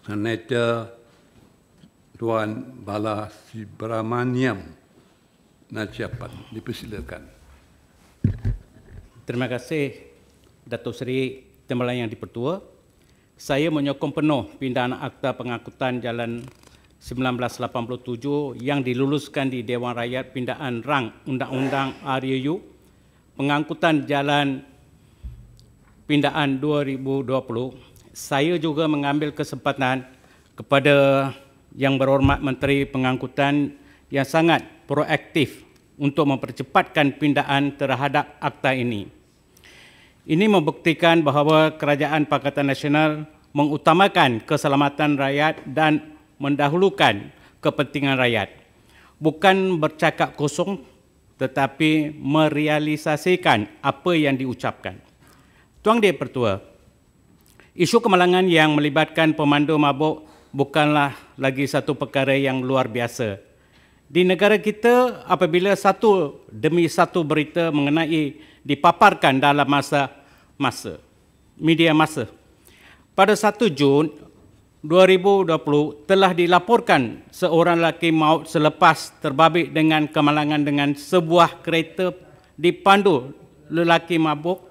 Senator Tuan Bala Sibramaniam Najapan, dipersilakan. Terima kasih Datuk Seri Temelan yang dipertua. Saya menyokong penuh pindahan Akta Pengangkutan Jalan 1987 yang diluluskan di Dewan Rakyat pindahan Rang Undang-Undang RUU Pengangkutan Jalan pindahan 2020 saya juga mengambil kesempatan kepada Yang Berhormat Menteri Pengangkutan yang sangat proaktif untuk mempercepatkan pindaan terhadap akta ini. Ini membuktikan bahawa Kerajaan Pakatan Nasional mengutamakan keselamatan rakyat dan mendahulukan kepentingan rakyat. Bukan bercakap kosong tetapi merealisasikan apa yang diucapkan. Tuan Dia Pertua, Isu kemalangan yang melibatkan pemandu mabuk bukanlah lagi satu perkara yang luar biasa. Di negara kita, apabila satu demi satu berita mengenai dipaparkan dalam masa masa, media masa. Pada 1 Jun 2020 telah dilaporkan seorang lelaki maut selepas terbabit dengan kemalangan dengan sebuah kereta dipandu lelaki mabuk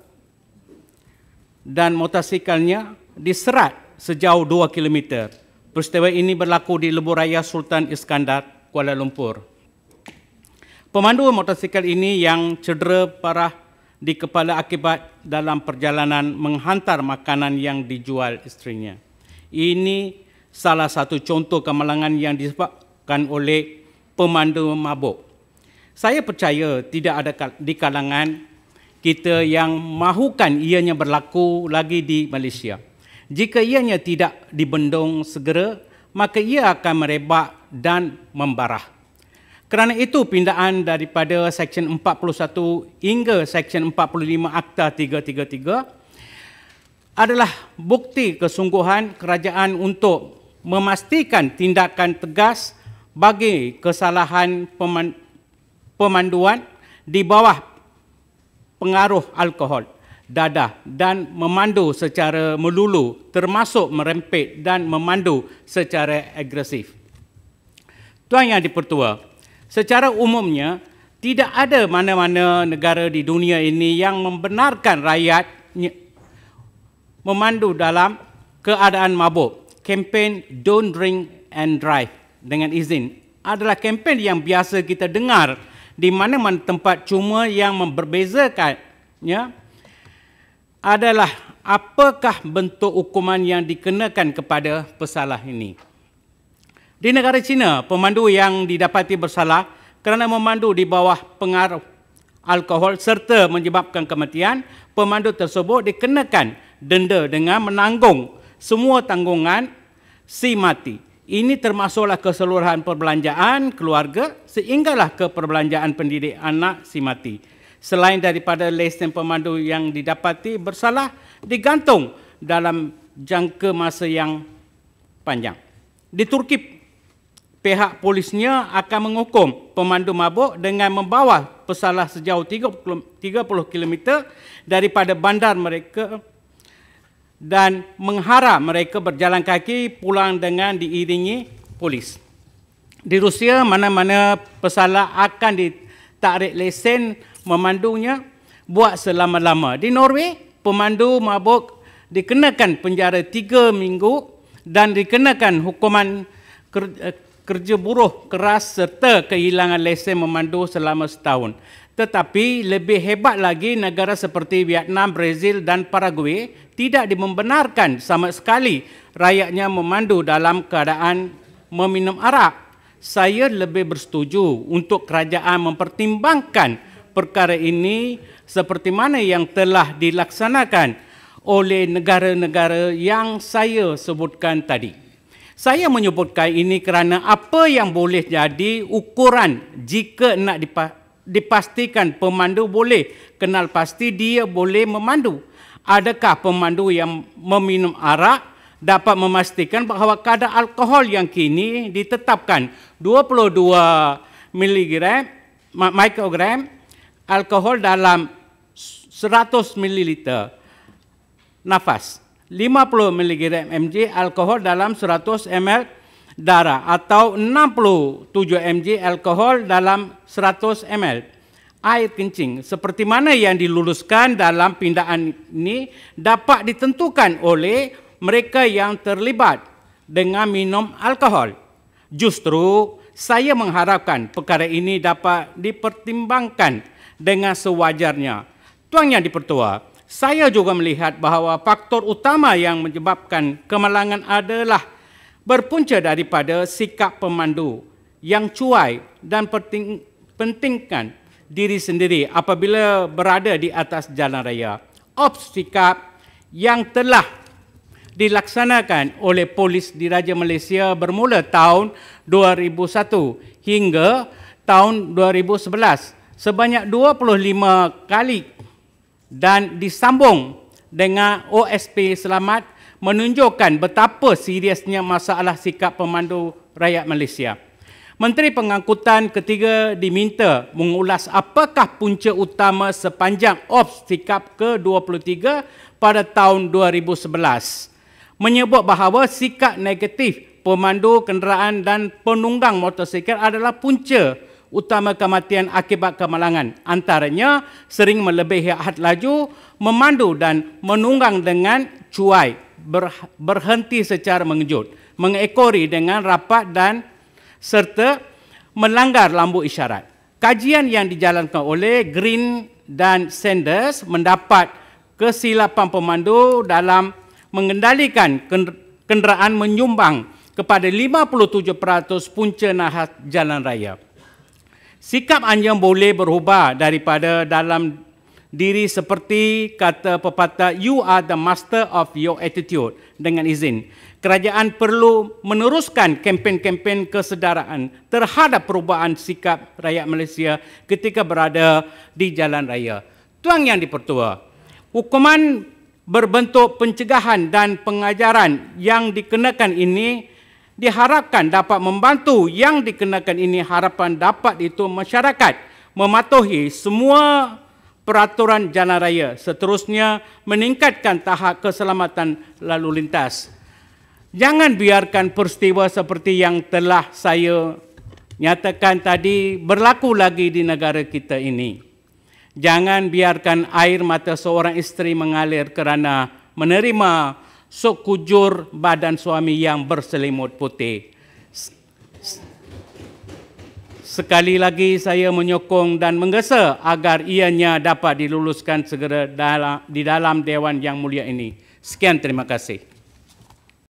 dan motosikalnya diserat sejauh 2 km. Peristiwa ini berlaku di Lebuh Raya Sultan Iskandar, Kuala Lumpur. Pemandu motosikal ini yang cedera parah di kepala akibat dalam perjalanan menghantar makanan yang dijual istrinya. Ini salah satu contoh kemalangan yang disebabkan oleh pemandu mabuk. Saya percaya tidak ada di kalangan kita yang mahukan ianya berlaku lagi di Malaysia. Jika ianya tidak dibendung segera, maka ia akan merebak dan membarah. Kerana itu pindaan daripada Seksyen 41 hingga Seksyen 45 Akta 333 adalah bukti kesungguhan kerajaan untuk memastikan tindakan tegas bagi kesalahan pemanduan di bawah pengaruh alkohol, dadah dan memandu secara melulu termasuk merempit dan memandu secara agresif. Tuan Yang Dipertua, secara umumnya tidak ada mana-mana negara di dunia ini yang membenarkan rakyat memandu dalam keadaan mabuk. Kempen Don't Drink and Drive dengan izin adalah kempen yang biasa kita dengar di mana-mana tempat cuma yang memperbezakannya adalah apakah bentuk hukuman yang dikenakan kepada pesalah ini. Di negara China, pemandu yang didapati bersalah kerana memandu di bawah pengaruh alkohol serta menyebabkan kematian, pemandu tersebut dikenakan denda dengan menanggung semua tanggungan si mati. Ini termasuklah keseluruhan perbelanjaan keluarga sehinggalah ke perbelanjaan pendidik anak si mati. Selain daripada lesen pemandu yang didapati bersalah digantung dalam jangka masa yang panjang. Di Turki, pihak polisnya akan menghukum pemandu mabuk dengan membawa pesalah sejauh 30 km daripada bandar mereka dan mengharap mereka berjalan kaki pulang dengan diiringi polis. Di Rusia, mana-mana pesalah akan ditarik lesen memandunya buat selama-lama. Di Norway, pemandu mabuk dikenakan penjara tiga minggu dan dikenakan hukuman eh, kerja buruh keras serta kehilangan lesen memandu selama setahun. Tetapi lebih hebat lagi negara seperti Vietnam, Brazil dan Paraguay tidak dimembenarkan sama sekali rakyatnya memandu dalam keadaan meminum arak. Saya lebih bersetuju untuk kerajaan mempertimbangkan perkara ini seperti mana yang telah dilaksanakan oleh negara-negara yang saya sebutkan tadi. Saya menyebutkan ini kerana apa yang boleh jadi ukuran jika nak dipakai dipastikan pemandu boleh kenal pasti dia boleh memandu. Adakah pemandu yang meminum arak dapat memastikan bahawa kadar alkohol yang kini ditetapkan 22 miligram mikrogram alkohol dalam 100 ml nafas 50 mg mg alkohol dalam 100 ml darah atau 67 mg alkohol dalam 100 ml air kencing seperti mana yang diluluskan dalam pindaan ini dapat ditentukan oleh mereka yang terlibat dengan minum alkohol. Justru saya mengharapkan perkara ini dapat dipertimbangkan dengan sewajarnya. Tuan Yang Dipertua, saya juga melihat bahawa faktor utama yang menyebabkan kemalangan adalah berpunca daripada sikap pemandu yang cuai dan penting, pentingkan diri sendiri apabila berada di atas jalan raya. Ops sikap yang telah dilaksanakan oleh polis di Raja Malaysia bermula tahun 2001 hingga tahun 2011 sebanyak 25 kali dan disambung dengan OSP Selamat 2011 menunjukkan betapa seriusnya masalah sikap pemandu rakyat Malaysia. Menteri Pengangkutan ketiga diminta mengulas apakah punca utama sepanjang ops sikap ke-23 pada tahun 2011. Menyebut bahawa sikap negatif pemandu kenderaan dan penunggang motosikal adalah punca utama kematian akibat kemalangan. Antaranya sering melebihi had laju, memandu dan menunggang dengan cuai berhenti secara mengejut, mengekori dengan rapat dan serta melanggar lampu isyarat. Kajian yang dijalankan oleh Green dan Sanders mendapat kesilapan pemandu dalam mengendalikan kenderaan menyumbang kepada 57% punca nahas jalan raya. Sikap anjing boleh berubah daripada dalam diri seperti kata pepatah you are the master of your attitude dengan izin kerajaan perlu meneruskan kempen-kempen kesedaraan terhadap perubahan sikap rakyat Malaysia ketika berada di jalan raya tuang yang dipertua hukuman berbentuk pencegahan dan pengajaran yang dikenakan ini diharapkan dapat membantu yang dikenakan ini harapan dapat itu masyarakat mematuhi semua peraturan jalan raya. Seterusnya, meningkatkan tahap keselamatan lalu lintas. Jangan biarkan peristiwa seperti yang telah saya nyatakan tadi berlaku lagi di negara kita ini. Jangan biarkan air mata seorang isteri mengalir kerana menerima sok kujur badan suami yang berselimut putih sekali lagi saya menyokong dan menggesa agar ianya dapat diluluskan segera dalam, di dalam Dewan yang mulia ini. Sekian terima kasih.